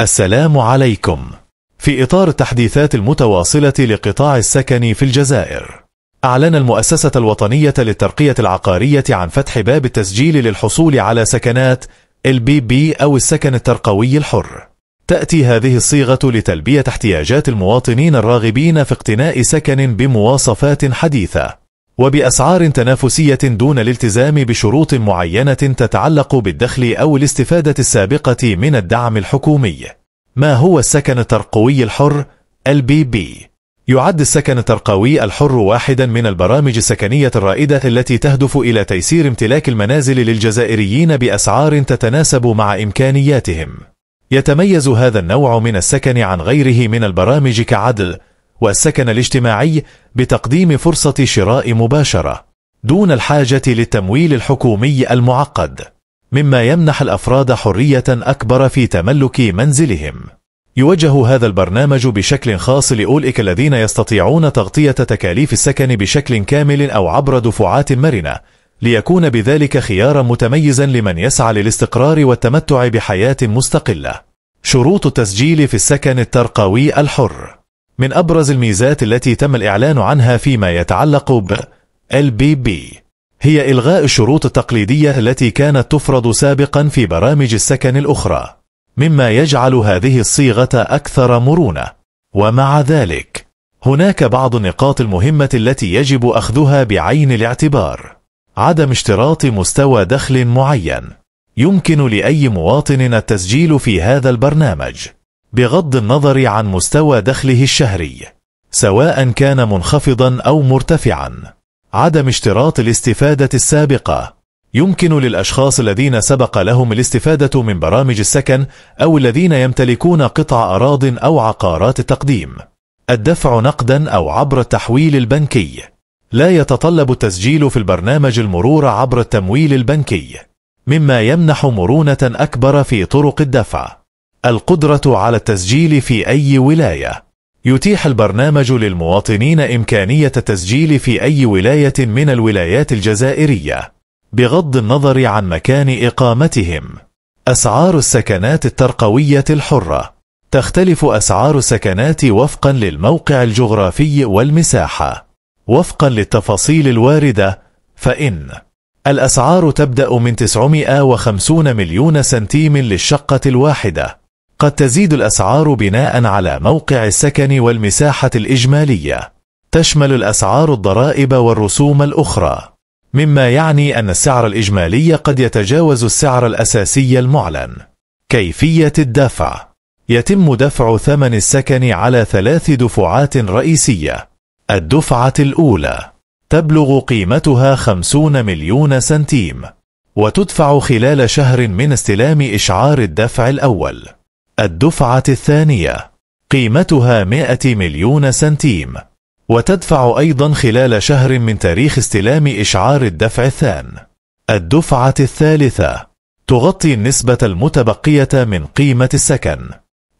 السلام عليكم في إطار التحديثات المتواصلة لقطاع السكن في الجزائر أعلن المؤسسة الوطنية للترقية العقارية عن فتح باب التسجيل للحصول على سكنات البي بي أو السكن الترقوي الحر تأتي هذه الصيغة لتلبية احتياجات المواطنين الراغبين في اقتناء سكن بمواصفات حديثة وبأسعار تنافسية دون الالتزام بشروط معينة تتعلق بالدخل أو الاستفادة السابقة من الدعم الحكومي ما هو السكن الترقوي الحر؟ البي بي يعد السكن الترقوي الحر واحدا من البرامج السكنية الرائدة التي تهدف إلى تيسير امتلاك المنازل للجزائريين بأسعار تتناسب مع إمكانياتهم يتميز هذا النوع من السكن عن غيره من البرامج كعدل والسكن الاجتماعي بتقديم فرصة شراء مباشرة دون الحاجة للتمويل الحكومي المعقد مما يمنح الأفراد حرية أكبر في تملك منزلهم يوجه هذا البرنامج بشكل خاص لأولئك الذين يستطيعون تغطية تكاليف السكن بشكل كامل أو عبر دفعات مرنة ليكون بذلك خيارا متميزا لمن يسعى للاستقرار والتمتع بحياة مستقلة شروط التسجيل في السكن الترقوي الحر من أبرز الميزات التي تم الإعلان عنها فيما يتعلق ب LBB هي إلغاء الشروط التقليدية التي كانت تفرض سابقا في برامج السكن الأخرى مما يجعل هذه الصيغة أكثر مرونة ومع ذلك هناك بعض النقاط المهمة التي يجب أخذها بعين الاعتبار عدم اشتراط مستوى دخل معين يمكن لأي مواطن التسجيل في هذا البرنامج بغض النظر عن مستوى دخله الشهري سواء كان منخفضا أو مرتفعا عدم اشتراط الاستفادة السابقة يمكن للأشخاص الذين سبق لهم الاستفادة من برامج السكن أو الذين يمتلكون قطع أراض أو عقارات التقديم الدفع نقدا أو عبر التحويل البنكي لا يتطلب التسجيل في البرنامج المرور عبر التمويل البنكي مما يمنح مرونة أكبر في طرق الدفع القدرة على التسجيل في أي ولاية يتيح البرنامج للمواطنين إمكانية التسجيل في أي ولاية من الولايات الجزائرية بغض النظر عن مكان إقامتهم أسعار السكنات الترقوية الحرة تختلف أسعار السكنات وفقا للموقع الجغرافي والمساحة وفقا للتفاصيل الواردة فإن الأسعار تبدأ من 950 مليون سنتيم للشقة الواحدة قد تزيد الأسعار بناء على موقع السكن والمساحة الإجمالية تشمل الأسعار الضرائب والرسوم الأخرى مما يعني أن السعر الإجمالي قد يتجاوز السعر الأساسي المعلن كيفية الدفع يتم دفع ثمن السكن على ثلاث دفعات رئيسية الدفعة الأولى تبلغ قيمتها 50 مليون سنتيم وتدفع خلال شهر من استلام إشعار الدفع الأول الدفعة الثانية قيمتها 100 مليون سنتيم وتدفع أيضا خلال شهر من تاريخ استلام إشعار الدفع الثان الدفعة الثالثة تغطي النسبة المتبقية من قيمة السكن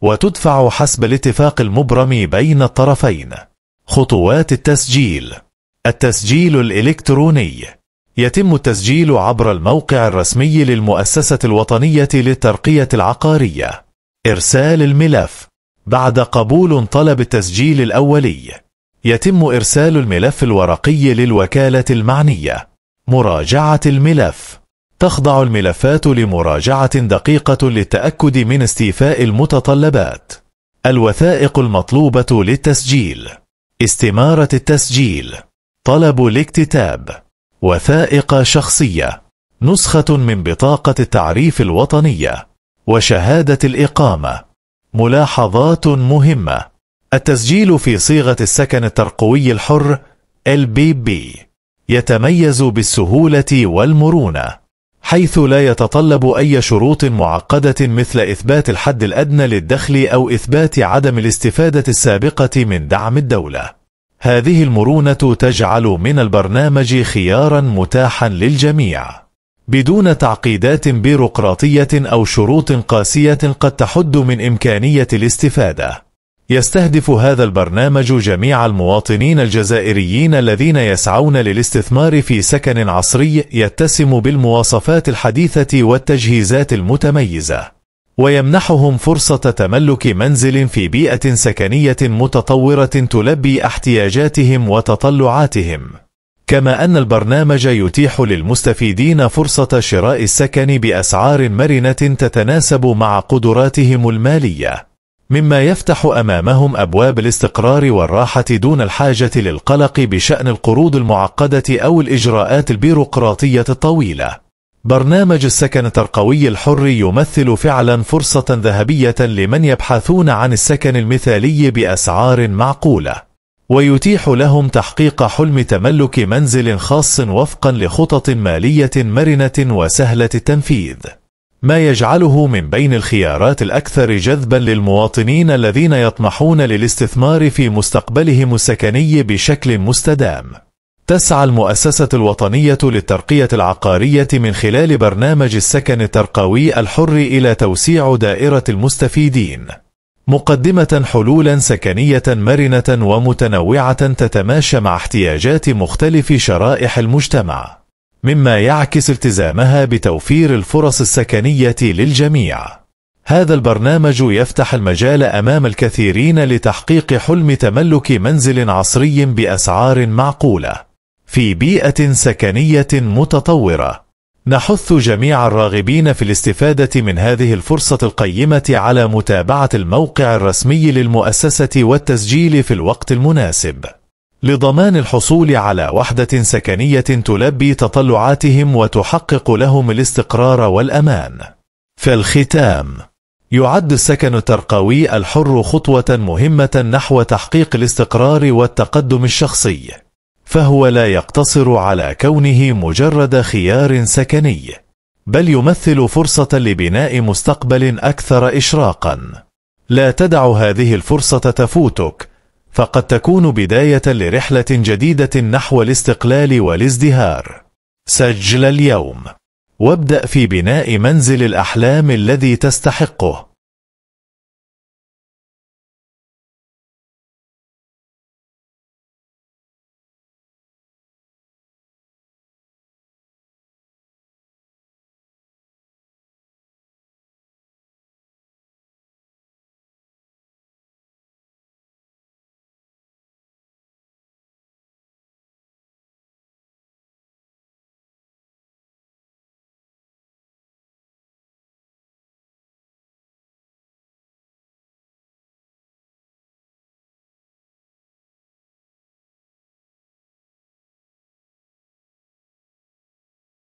وتدفع حسب الاتفاق المبرم بين الطرفين خطوات التسجيل التسجيل الإلكتروني يتم التسجيل عبر الموقع الرسمي للمؤسسة الوطنية للترقية العقارية إرسال الملف بعد قبول طلب التسجيل الأولي يتم إرسال الملف الورقي للوكالة المعنية مراجعة الملف تخضع الملفات لمراجعة دقيقة للتأكد من استيفاء المتطلبات الوثائق المطلوبة للتسجيل استمارة التسجيل طلب الاكتتاب وثائق شخصية نسخة من بطاقة التعريف الوطنية وشهادة الإقامة ملاحظات مهمة التسجيل في صيغة السكن الترقوي الحر LBB يتميز بالسهولة والمرونة حيث لا يتطلب أي شروط معقدة مثل إثبات الحد الأدنى للدخل أو إثبات عدم الاستفادة السابقة من دعم الدولة هذه المرونة تجعل من البرنامج خيارا متاحا للجميع بدون تعقيدات بيروقراطية أو شروط قاسية قد تحد من إمكانية الاستفادة يستهدف هذا البرنامج جميع المواطنين الجزائريين الذين يسعون للاستثمار في سكن عصري يتسم بالمواصفات الحديثة والتجهيزات المتميزة ويمنحهم فرصة تملك منزل في بيئة سكنية متطورة تلبي احتياجاتهم وتطلعاتهم كما أن البرنامج يتيح للمستفيدين فرصة شراء السكن بأسعار مرنة تتناسب مع قدراتهم المالية مما يفتح أمامهم أبواب الاستقرار والراحة دون الحاجة للقلق بشأن القروض المعقدة أو الإجراءات البيروقراطية الطويلة برنامج السكن الترقوي الحر يمثل فعلا فرصة ذهبية لمن يبحثون عن السكن المثالي بأسعار معقولة ويتيح لهم تحقيق حلم تملك منزل خاص وفقا لخطط مالية مرنة وسهلة التنفيذ ما يجعله من بين الخيارات الأكثر جذبا للمواطنين الذين يطمحون للاستثمار في مستقبلهم السكني بشكل مستدام تسعى المؤسسة الوطنية للترقية العقارية من خلال برنامج السكن الترقوي الحر إلى توسيع دائرة المستفيدين مقدمة حلولا سكنية مرنة ومتنوعة تتماشى مع احتياجات مختلف شرائح المجتمع مما يعكس التزامها بتوفير الفرص السكنية للجميع هذا البرنامج يفتح المجال أمام الكثيرين لتحقيق حلم تملك منزل عصري بأسعار معقولة في بيئة سكنية متطورة نحث جميع الراغبين في الاستفادة من هذه الفرصة القيمة على متابعة الموقع الرسمي للمؤسسة والتسجيل في الوقت المناسب لضمان الحصول على وحدة سكنية تلبي تطلعاتهم وتحقق لهم الاستقرار والأمان. في الختام، يعد السكن الترقوي الحر خطوة مهمة نحو تحقيق الاستقرار والتقدم الشخصي. فهو لا يقتصر على كونه مجرد خيار سكني بل يمثل فرصة لبناء مستقبل أكثر إشراقا لا تدع هذه الفرصة تفوتك فقد تكون بداية لرحلة جديدة نحو الاستقلال والازدهار سجل اليوم وابدأ في بناء منزل الأحلام الذي تستحقه